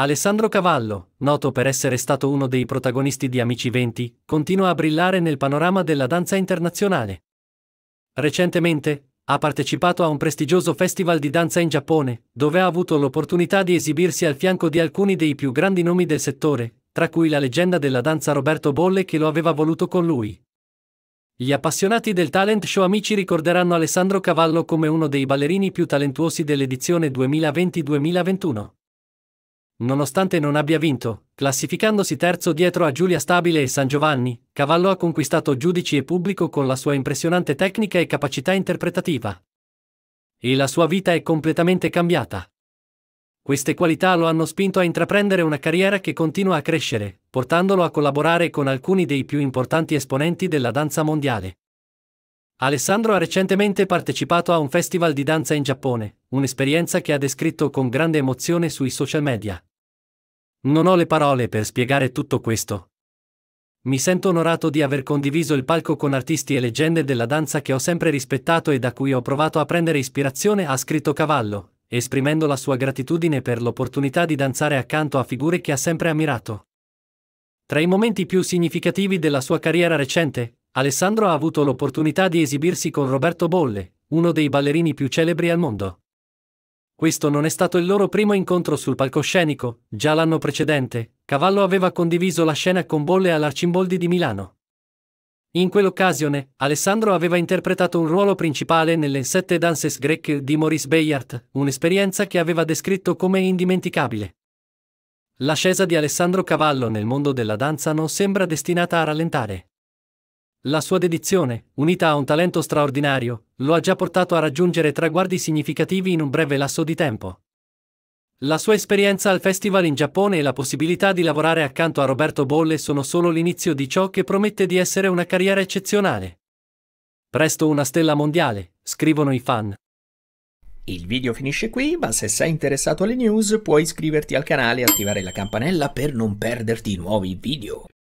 Alessandro Cavallo, noto per essere stato uno dei protagonisti di Amici 20, continua a brillare nel panorama della danza internazionale. Recentemente, ha partecipato a un prestigioso festival di danza in Giappone, dove ha avuto l'opportunità di esibirsi al fianco di alcuni dei più grandi nomi del settore, tra cui la leggenda della danza Roberto Bolle che lo aveva voluto con lui. Gli appassionati del talent show amici ricorderanno Alessandro Cavallo come uno dei ballerini più talentuosi dell'edizione 2020-2021. Nonostante non abbia vinto, classificandosi terzo dietro a Giulia Stabile e San Giovanni, Cavallo ha conquistato giudici e pubblico con la sua impressionante tecnica e capacità interpretativa. E la sua vita è completamente cambiata. Queste qualità lo hanno spinto a intraprendere una carriera che continua a crescere, portandolo a collaborare con alcuni dei più importanti esponenti della danza mondiale. Alessandro ha recentemente partecipato a un festival di danza in Giappone, un'esperienza che ha descritto con grande emozione sui social media. Non ho le parole per spiegare tutto questo. Mi sento onorato di aver condiviso il palco con artisti e leggende della danza che ho sempre rispettato e da cui ho provato a prendere ispirazione, ha scritto Cavallo, esprimendo la sua gratitudine per l'opportunità di danzare accanto a figure che ha sempre ammirato. Tra i momenti più significativi della sua carriera recente, Alessandro ha avuto l'opportunità di esibirsi con Roberto Bolle, uno dei ballerini più celebri al mondo. Questo non è stato il loro primo incontro sul palcoscenico, già l'anno precedente, Cavallo aveva condiviso la scena con Bolle all'Arcimboldi di Milano. In quell'occasione, Alessandro aveva interpretato un ruolo principale nelle Sette Dances Greche di Maurice Bayard, un'esperienza che aveva descritto come indimenticabile. L'ascesa di Alessandro Cavallo nel mondo della danza non sembra destinata a rallentare. La sua dedizione, unita a un talento straordinario, lo ha già portato a raggiungere traguardi significativi in un breve lasso di tempo. La sua esperienza al festival in Giappone e la possibilità di lavorare accanto a Roberto Bolle sono solo l'inizio di ciò che promette di essere una carriera eccezionale. Presto una stella mondiale, scrivono i fan. Il video finisce qui, ma se sei interessato alle news puoi iscriverti al canale e attivare la campanella per non perderti nuovi video.